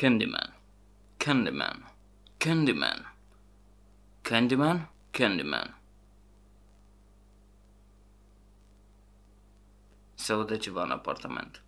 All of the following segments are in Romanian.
Candyman. Candyman. Candyman. Candyman. Candyman. Se aude ceva în apartament.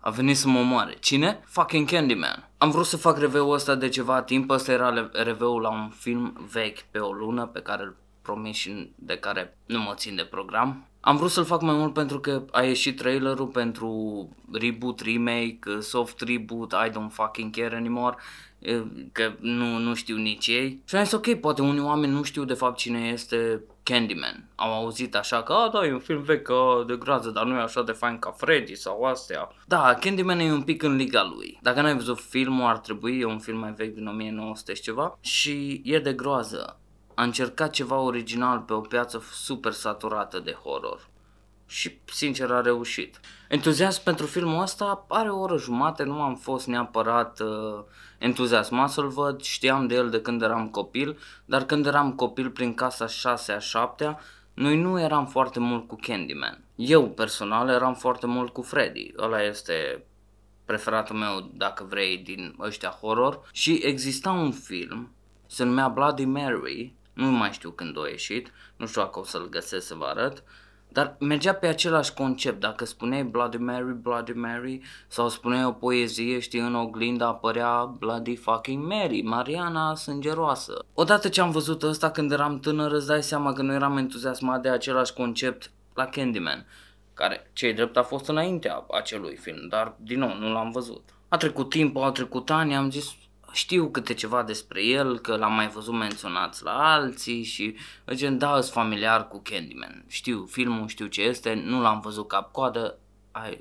A venit să mă omoare. Cine? Fucking Candyman. Am vrut să fac reveul ăsta de ceva timp. Ăsta era reveul la un film vechi pe o lună pe care îl promis și de care nu mă țin de program. Am vrut să-l fac mai mult pentru că a ieșit trailerul pentru reboot, remake, uh, soft reboot, I don't fucking care anymore, uh, că nu, nu știu nici ei. Și am zis, ok, poate unii oameni nu știu de fapt cine este Candyman. Au auzit așa că, a, ah, da, e un film vechi ah, de groază, dar nu e așa de fain ca Freddy sau astea. Da, Candyman e un pic în liga lui. Dacă n-ai văzut filmul, ar trebui, e un film mai vechi din 1900 și ceva și e de groază a încercat ceva original pe o piață super saturată de horror. Și sincer a reușit. Entuziasm pentru filmul ăsta are o oră jumate, nu am fost neapărat uh, entuziasmat să-l văd, știam de el de când eram copil, dar când eram copil prin casa 6-a, 7-a, noi nu eram foarte mult cu Candyman. Eu personal eram foarte mult cu Freddy, ăla este preferatul meu, dacă vrei, din ăștia horror. Și exista un film, se numea Bloody Mary, nu mai știu când a ieșit, nu știu dacă o să-l găsesc să vă arăt. Dar mergea pe același concept, dacă spuneai Bloody Mary, Bloody Mary, sau spuneai o poezie, știi, în oglinda apărea Bloody fucking Mary, Mariana sângeroasă. Odată ce am văzut ăsta când eram tânăr, îți dai seama că nu eram entuziasmat de același concept la Candyman, care, cei drept, a fost înaintea acelui film, dar, din nou, nu l-am văzut. A trecut timp, a trecut ani, am zis, știu câte ceva despre el, că l-am mai văzut menționat la alții și gen, da, sunt familiar cu Candyman. Știu filmul, știu ce este, nu l-am văzut cap-coadă, I,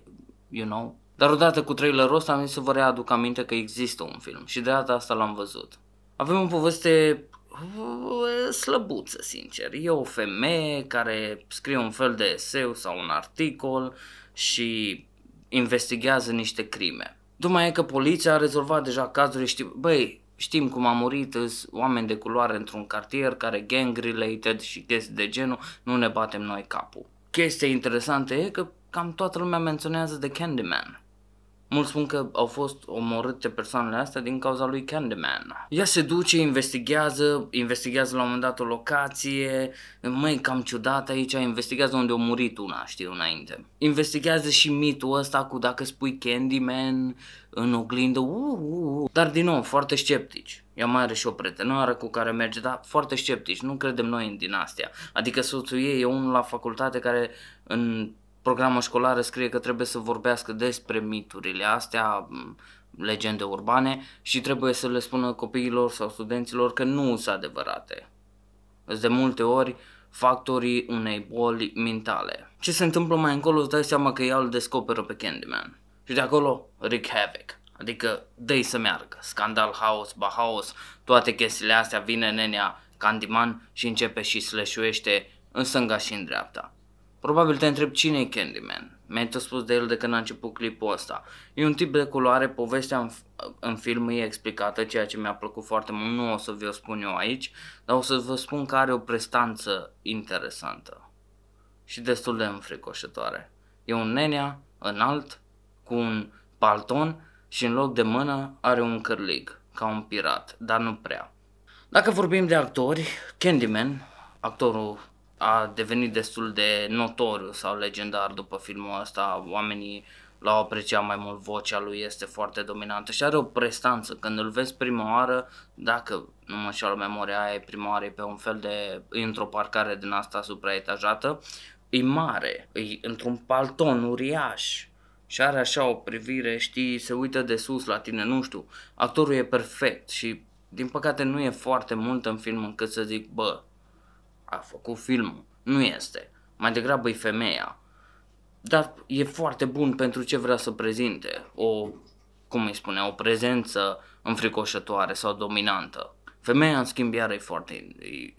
you know. Dar odată cu trailerul ăsta am zis să vă readuc aminte că există un film și de data asta l-am văzut. Avem o poveste uh, slăbuță, sincer. E o femeie care scrie un fel de eseu sau un articol și investigează niște crime numai e că poliția a rezolvat deja cazuri, știi, băi, știm cum a murit oameni de culoare într-un cartier care gang related și chestii de genul, nu ne batem noi capul. Chestia interesantă e că cam toată lumea menționează de Candyman. Mulți spun că au fost omorâte persoanele astea din cauza lui Candyman. Ea se duce, investigează, investigează la un moment dat o locație, măi, cam ciudat aici, investigează unde a murit una, știu, înainte. Investigează și mitul ăsta cu dacă spui Candyman în oglindă, uh, uh, uh. dar din nou, foarte sceptici. Ea mai are și o pretenoară cu care merge, dar foarte sceptici, nu credem noi în dinastia. Adică soțul ei e unul la facultate care în programa școlară scrie că trebuie să vorbească despre miturile astea, mm, legende urbane și trebuie să le spună copiilor sau studenților că nu sunt adevărate. De multe ori, factorii unei boli mentale. Ce se întâmplă mai încolo îți dai seama că ea îl descoperă pe Candyman. Și de acolo, Rick Havoc. Adică, dă să meargă. Scandal, haos, bahaos, toate chestiile astea vine nenea Candyman și începe și slășuiește în sânga și în dreapta. Probabil te întreb cine e Candyman. Mi-ai tot spus de el de când a început clipul ăsta. E un tip de culoare, povestea în, în film e explicată, ceea ce mi-a plăcut foarte mult. Nu o să vi-o spun eu aici, dar o să vă spun că are o prestanță interesantă și destul de înfricoșătoare. E un nenea înalt, cu un palton și în loc de mână are un cărlig, ca un pirat, dar nu prea. Dacă vorbim de actori, Candyman, actorul a devenit destul de notor sau legendar după filmul ăsta, oamenii l-au apreciat mai mult, vocea lui este foarte dominantă și are o prestanță. Când îl vezi prima oară, dacă nu mă știu memoria aia e prima oară, e pe un fel de, într-o parcare din asta supraetajată, e mare, e într-un palton uriaș și are așa o privire, știi, se uită de sus la tine, nu știu, actorul e perfect și din păcate nu e foarte mult în film încât să zic, bă, a făcut filmul, nu este, mai degrabă e femeia, dar e foarte bun pentru ce vrea să prezinte, o, cum îi spune, o prezență înfricoșătoare sau dominantă. Femeia, în schimb, iar e foarte,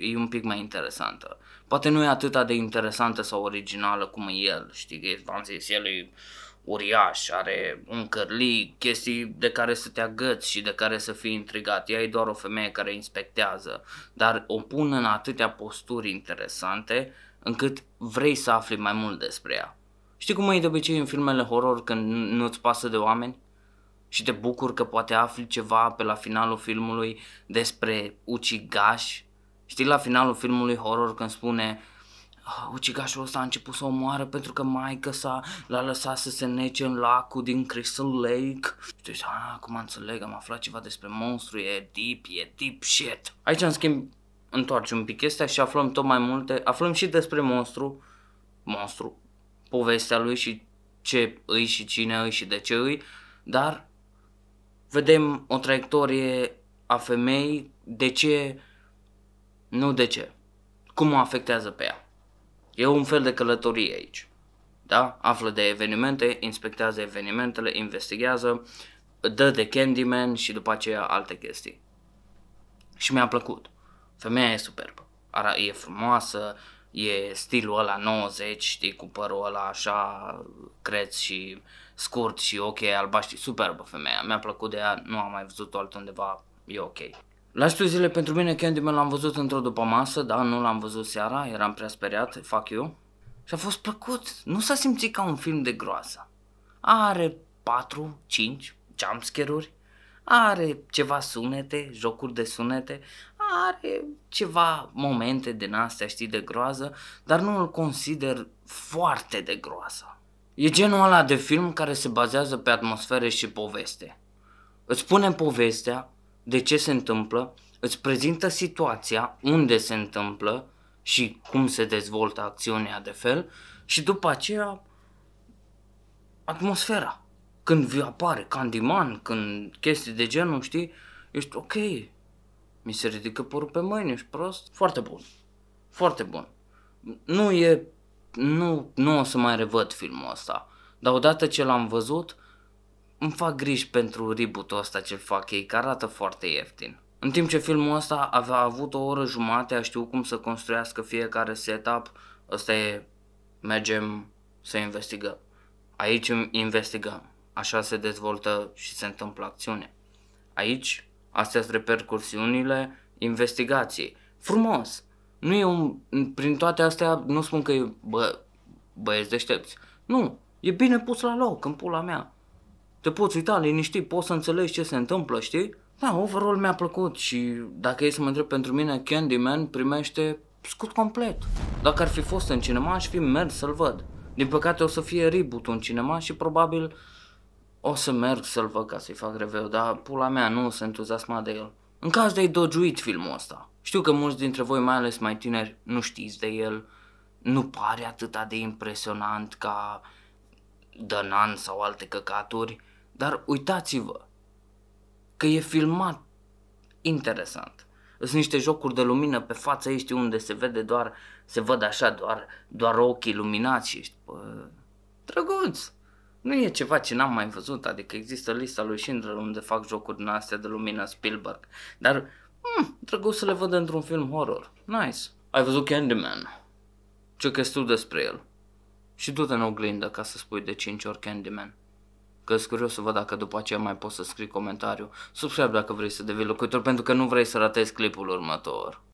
e, e un pic mai interesantă. Poate nu e atât de interesantă sau originală cum e el, știi, v-am zis, el e uriaș, are un cărli, chestii de care să te agăți și de care să fii intrigat. Ea e doar o femeie care inspectează, dar o pun în atâtea posturi interesante încât vrei să afli mai mult despre ea. Știi cum e de obicei în filmele horror când nu-ți pasă de oameni? Și te bucur că poate afli ceva pe la finalul filmului despre ucigași? Știi la finalul filmului horror când spune Ah, ucigașul ăsta a început să o moară pentru că maica sa l-a lăsat să se nece în lacul din Crystal Lake. Și deci, tu acum înțeleg, am aflat ceva despre monstru, e deep, e deep shit. Aici, în schimb, întoarce un pic chestia și aflăm tot mai multe, aflăm și despre monstru, monstru, povestea lui și ce îi și cine îi și de ce îi, dar vedem o traiectorie a femeii, de ce, nu de ce, cum o afectează pe ea. E un fel de călătorie aici. Da? Află de evenimente, inspectează evenimentele, investigează, dă de Candyman și după aceea alte chestii. Și mi-a plăcut. Femeia e superbă. Ara, e frumoasă, e stilul ăla 90, știi, cu părul ăla așa creț și scurt și ok, albaștri. Superbă femeia. Mi-a plăcut de ea, nu am mai văzut-o altundeva. E ok. La zile pentru mine Candyman l-am văzut într-o după masă, da, nu l-am văzut seara, eram prea speriat, fac eu. Și a fost plăcut, nu s-a simțit ca un film de groază. Are 4, 5 jumpscare-uri, are ceva sunete, jocuri de sunete, are ceva momente din astea, știi, de groază, dar nu îl consider foarte de groază. E genul ăla de film care se bazează pe atmosfere și poveste. Îți spune povestea, de ce se întâmplă, îți prezintă situația, unde se întâmplă și cum se dezvoltă acțiunea de fel și după aceea atmosfera. Când vi-a apare Candyman, când chestii de genul, știi, ești ok, mi se ridică părul pe mâini, ești prost, foarte bun, foarte bun. Nu e, nu, nu o să mai revăd filmul ăsta, dar odată ce l-am văzut, îmi fac griji pentru reboot-ul ăsta ce-l fac ei, că arată foarte ieftin. În timp ce filmul ăsta avea avut o oră jumate, a știut cum să construiască fiecare setup, ăsta e, mergem să investigăm. Aici investigăm, așa se dezvoltă și se întâmplă acțiune. Aici, astea sunt repercursiunile investigației. Frumos! Nu e un... Prin toate astea nu spun că e bă, băieți deștepți. Nu, e bine pus la loc, în pula mea te poți uita liniștit, poți să înțelegi ce se întâmplă, știi? Da, overall mi-a plăcut și dacă e să mă întreb pentru mine, Candyman primește scut complet. Dacă ar fi fost în cinema, aș fi mers să-l văd. Din păcate o să fie reboot în cinema și probabil o să merg să-l văd ca să-i fac reveu, dar pula mea nu se entuziasma de el. În caz de-ai dojuit filmul ăsta. Știu că mulți dintre voi, mai ales mai tineri, nu știți de el. Nu pare atât de impresionant ca Dănan sau alte căcaturi, dar uitați-vă că e filmat interesant. Sunt niște jocuri de lumină pe fața ești unde se vede doar, se văd așa, doar, doar ochii luminați și ești, bă, drăguț. Nu e ceva ce n-am mai văzut, adică există lista lui Schindler unde fac jocuri din astea de lumină Spielberg, dar hmm, drăguț să le văd într-un film horror. Nice. Ai văzut Candyman? Ce crezi tu despre el? și du-te în oglindă ca să spui de 5 ori Candyman. că curios să văd dacă după aceea mai poți să scrii comentariu. Subscribe dacă vrei să devii locuitor pentru că nu vrei să ratezi clipul următor.